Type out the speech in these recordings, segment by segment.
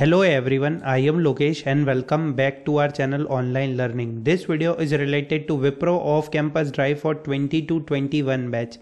Hello everyone, I am Lokesh and welcome back to our channel Online Learning. This video is related to Wipro off campus drive for 20 to 21 batch.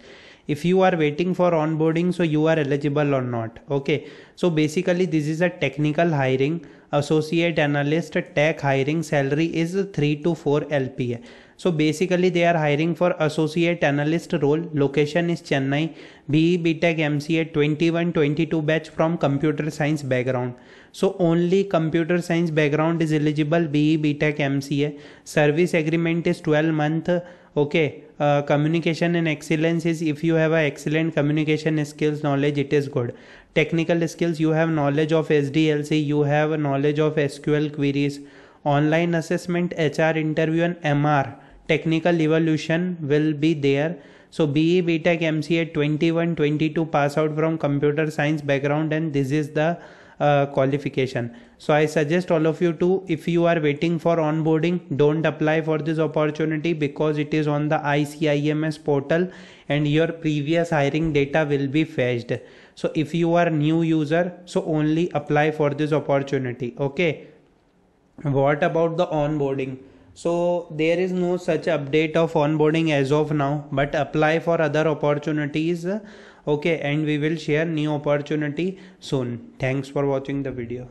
If you are waiting for onboarding, so you are eligible or not. Okay, so basically, this is a technical hiring, associate analyst, tech hiring, salary is 3 to 4 LPA. So basically they are hiring for associate analyst role. Location is Chennai. BE BTech MCA 21-22 batch from computer science background. So only computer science background is eligible BE BTech MCA. Service agreement is 12 month. Okay. Uh, communication and excellence is if you have a excellent communication skills knowledge it is good technical skills you have knowledge of sdlc you have knowledge of sql queries online assessment hr interview and mr technical evolution will be there. So BE BTech MCA 21 22 pass out from computer science background and this is the uh, qualification. So I suggest all of you to if you are waiting for onboarding don't apply for this opportunity because it is on the ICIMS portal and your previous hiring data will be fetched. So if you are new user so only apply for this opportunity. Okay. What about the onboarding? so there is no such update of onboarding as of now but apply for other opportunities okay and we will share new opportunity soon thanks for watching the video